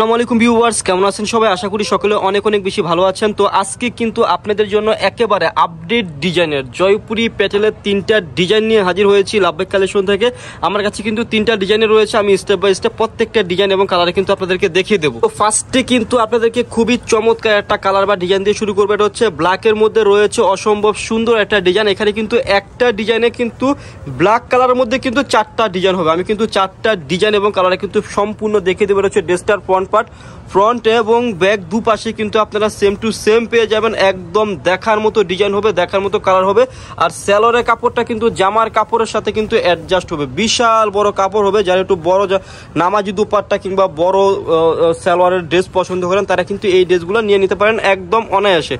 আসসালামু ভিউয়ার্স কেমন আছেন সবাই আশা করি সকলে অনেক অনেক বেশি ভালো আছেন তো আজকে কিন্তু আপনাদের জন্য একেবারে আপডেট ডিজাইনের জয়পুরি প্যাটেলের তিনটা ডিজাইন নিয়ে হাজির হয়েছি লাভবেক কালেকশন থেকে আমার কাছে কিন্তু তিনটা ডিজাইনে রয়েছে আমি স্টেপ বাই স্টেপ প্রত্যেকটা ডিজাইন এবং কালারে কিন্তু আপনাদেরকে দেখিয়ে দেবো তো ফার্স্টে কিন্তু আপনাদেরকে খুবই চমৎকার একটা কালার বা ডিজাইন দিয়ে শুরু করবে এটা হচ্ছে ব্ল্যাকের মধ্যে রয়েছে অসম্ভব সুন্দর একটা ডিজাইন এখানে কিন্তু একটা ডিজাইনে কিন্তু ব্ল্যাক কালারের মধ্যে কিন্তু চারটা ডিজাইন হবে আমি কিন্তু চারটা ডিজাইন এবং কালারে কিন্তু সম্পূর্ণ দেখিয়ে দেবো এটা হচ্ছে ডেস্টার ফন্ট ফ্রন্ট পার্ট ফ্রন্ট এবং ব্যাক দুপাশে কিন্তু আপনারা সেম টু সেম পেয়ে যাবেন একদম দেখার মতো ডিজাইন হবে দেখার মতো কালার হবে আর স্যালোরের কাপড়টা কিন্তু জামার কাপড়ের সাথে কিন্তু অ্যাডজাস্ট হবে বিশাল বড় কাপড় হবে যারা একটু বড় নামাজি দুপাট্টা কিংবা বড় স্যালোয়ারের ড্রেস পছন্দ করেন তারা কিন্তু এই ড্রেসগুলো নিয়ে নিতে পারেন একদম অনায়াসে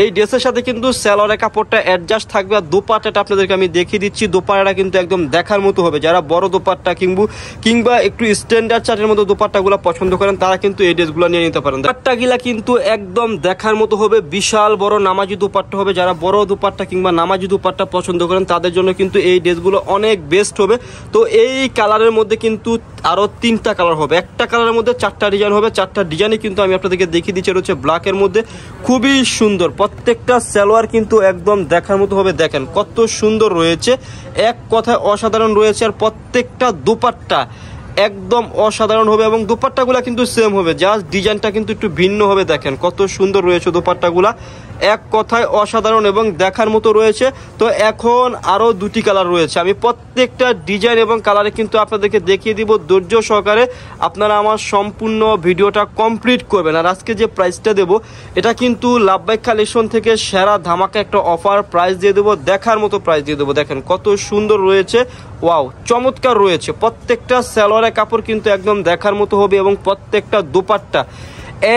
এই ড্রেসের সাথে কিন্তু স্যালোয়ারের কাপড়টা অ্যাডজাস্ট থাকবে আর দোপাট্টাটা আপনাদেরকে আমি দেখিয়ে দিচ্ছি দুপাটাটা কিন্তু একদম দেখার মতো হবে যারা বড় দোপাট্টা কিংবা কিংবা একটু স্ট্যান্ডার্ড চার্টের মতো দুপাটাগুলো পছন্দ করেন তারা কিন্তু এই ড্রেসগুলো নিয়ে নিতে পারেন দুপাট্টাগুলা কিন্তু একদম দেখার মতো হবে বিশাল বড় নামাজি দুপাট্টা হবে যারা বড় দুপাট্টা কিংবা নামাজি দুপাট্টা পছন্দ করেন তাদের জন্য কিন্তু এই ড্রেসগুলো অনেক বেস্ট হবে তো এই কালারের মধ্যে কিন্তু আরও তিনটা কালার হবে একটা কালারের মধ্যে চারটা ডিজাইন হবে চারটা ডিজাইনই কিন্তু আমি আপনাদেরকে দেখিয়ে দিচ্ছি হচ্ছে ব্ল্যাকের মধ্যে খুবই সুন্দর প্রত্যেকটা সালোয়ার কিন্তু একদম দেখার মতো হবে দেখেন কত সুন্দর রয়েছে এক কথায় অসাধারণ রয়েছে আর প্রত্যেকটা দুপাট্টা একদম অসাধারণ হবে এবং দোপাট্টাগুলো কিন্তু সেম হবে জাস্ট ডিজাইনটা কিন্তু একটু ভিন্ন হবে দেখেন কত সুন্দর রয়েছে দোপাট্টাগুলা এক কথায় অসাধারণ এবং দেখার মতো রয়েছে তো এখন আরও দুটি কালার রয়েছে আমি প্রত্যেকটা ডিজাইন এবং কালারে কিন্তু আপনাদেরকে দেখিয়ে দিব ধৈর্য সহকারে আপনারা আমার সম্পূর্ণ ভিডিওটা কমপ্লিট করবেন আর আজকে যে প্রাইসটা দেব এটা কিন্তু লাভবাই কালেকশন থেকে সেরা ধামাকা একটা অফার প্রাইস দিয়ে দেবো দেখার মতো প্রাইস দিয়ে দেবো দেখেন কত সুন্দর রয়েছে ওয়াও চমৎকার রয়েছে প্রত্যেকটা স্যালোয়ারের কাপড় কিন্তু একদম দেখার মতো হবে এবং প্রত্যেকটা দুপাট্টা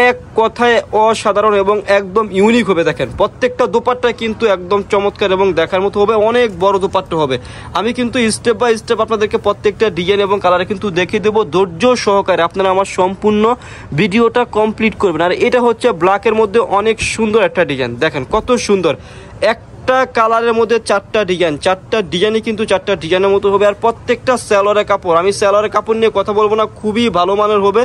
এক কথায় অসাধারণ এবং একদম ইউনিক হবে দেখেন প্রত্যেকটা দুপাট্টা কিন্তু একদম চমৎকার এবং দেখার মতো হবে অনেক বড় দুপাট্টা হবে আমি কিন্তু স্টেপ বাই স্টেপ আপনাদেরকে প্রত্যেকটা ডিজাইন এবং কালারে কিন্তু দেখিয়ে দেবো ধৈর্য সহকারে আপনারা আমার সম্পূর্ণ ভিডিওটা কমপ্লিট করবেন আর এটা হচ্ছে ব্ল্যাকের মধ্যে অনেক সুন্দর একটা ডিজাইন দেখেন কত সুন্দর এক চারটা কালারের মধ্যে চারটা ডিজাইন চারটা ডিজাইনই কিন্তু চারটা ডিজাইনের মতো হবে আর প্রত্যেকটা স্যালোরে কাপড় আমি স্যালোরে কাপড় নিয়ে কথা বলবো না খুবই ভালো মানের হবে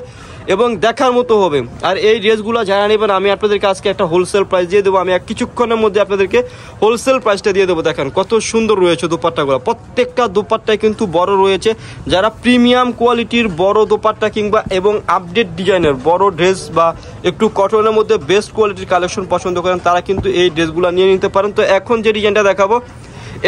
এবং দেখার মতো হবে আর এই ড্রেসগুলো যারা নেবেন আমি আপনাদেরকে আজকে একটা হোলসেল প্রাইস দিয়ে দেবো আমি কিছুক্ষণের মধ্যে আপনাদেরকে হোলসেল প্রাইসটা দিয়ে দেবো দেখেন কত সুন্দর রয়েছে দোপাট্টাগুলো প্রত্যেকটা দোপাট্টায় কিন্তু বড় রয়েছে যারা প্রিমিয়াম কোয়ালিটির বড় দোপাট্টা কিংবা এবং আপডেট ডিজাইনের বড় ড্রেস বা একটু কটনের মধ্যে বেস্ট কোয়ালিটির কালেকশন পছন্দ করেন তারা কিন্তু এই ড্রেসগুলো নিয়ে নিতে পারেন তো এখন যে ডিজাইনটা দেখাবো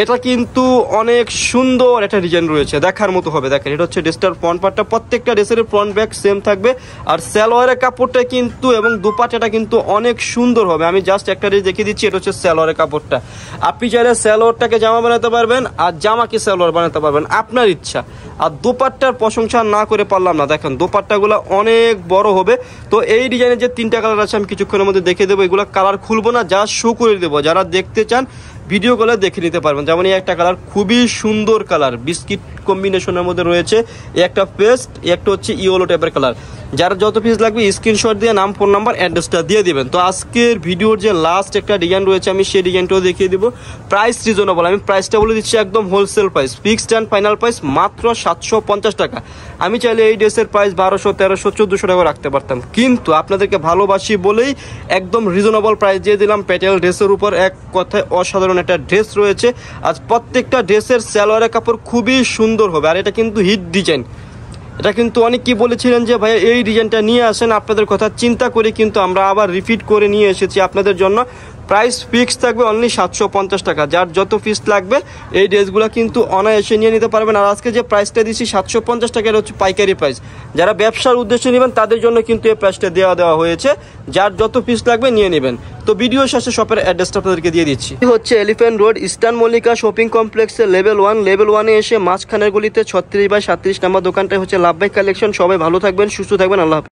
এটা কিন্তু অনেক সুন্দর একটা ডিজাইন রয়েছে দেখার মতো হবে দেখেন এটা হচ্ছে ড্রেসটার ফ্রন্ট পার্টটা প্রত্যেকটা ড্রেসের ফ্রন্ট ব্যাক সেম থাকবে আর স্যালোয়ারের কাপড়টা কিন্তু এবং দুপাটাটা কিন্তু অনেক সুন্দর হবে আমি জাস্ট একটা ড্রেস দেখিয়ে দিচ্ছি এটা হচ্ছে স্যালোয়ারের কাপড়টা আপনি চাইলে স্যালোয়ারটাকে জামা বানাতে পারবেন আর জামাকে স্যালোয়ার বানাতে পারবেন আপনার ইচ্ছা আর দুপাট্টার প্রশংসা না করে পারলাম না দেখেন দুপাট্টাগুলো অনেক বড় হবে তো এই ডিজাইনের যে তিনটা কালার আছে আমি কিছুক্ষণের মধ্যে দেখে দেবো এগুলো কালার খুলবো না যা শো করে দেবো যারা দেখতে চান ভিডিও কলে দেখে নিতে পারবেন যেমন এই একটা কালার খুবই সুন্দর কালার বিস্কিট কম্বিনেশনের মধ্যে রয়েছে একটা পেস্ট একটা হচ্ছে ইয়েলো টাইপের কালার যার যত পিস লাগবে স্ক্রিনশট দিয়ে নাম ফোন নাম্বার অ্যাড্রেসটা দিয়ে দেবেন তো আজকের ভিডিওর যে লাস্ট একটা ডিজাইন রয়েছে আমি সেই ডিজাইনটাও দেখিয়ে দেবো প্রাইস রিজনেবল আমি প্রাইসটা বলে দিচ্ছি একদম wholesale price fixed and final price মাত্র সাতশো পঞ্চাশ টাকা আমি চাইলে এই ড্রেসের প্রাইস বারোশো তেরোশো চোদ্দোশো টাকা রাখতে পারতাম কিন্তু আপনাদেরকে ভালোবাসি বলেই একদম রিজনেবল প্রাইস দিয়ে দিলাম প্যাটেল ড্রেসের উপর এক কথায় অসাধারণ অসাধারণ একটা ড্রেস রয়েছে আজ প্রত্যেকটা ড্রেসের স্যালোয়ারের কাপড় খুবই সুন্দর হবে আর এটা কিন্তু হিট ডিজাইন এটা কিন্তু অনেকেই বলেছিলেন যে ভাইয়া এই ডিজাইনটা নিয়ে আসেন আপনাদের কথা চিন্তা করে কিন্তু আমরা আবার রিপিট করে নিয়ে এসেছি আপনাদের জন্য প্রাইস ফিক্স থাকবে অনলি সাতশো পঞ্চাশ টাকা যার যত পিস লাগবে এই ড্রেসগুলো কিন্তু অনায়াসে নিয়ে নিতে পারবেন আর আজকে যে প্রাইসটা দিচ্ছি সাতশো পঞ্চাশ টাকা এটা হচ্ছে পাইকারি প্রাইস যারা ব্যবসার উদ্দেশ্যে নেবেন তাদের জন্য কিন্তু এই প্রাইসটা দেওয়া দেওয়া হয়েছে যার যত পিস লাগবে নিয়ে নেবেন তো ভিডিও শেষে শপের অ্যাড্রেসটা আপনাদেরকে দিয়ে দিচ্ছি হচ্ছে Elephant Road Eastern Mallika shopping কমপ্লেক্সে লেভেল ওয়ান লেভেল ওয়ানে এসে মাঝখানের গলিতে ছত্রিশ বাই সাতত্রিশ নাম্বার দোকানটাই হচ্ছে লাভবাই কালেকশন সবাই ভালো থাকবেন সুস্থ থাকবেন আল্লাহ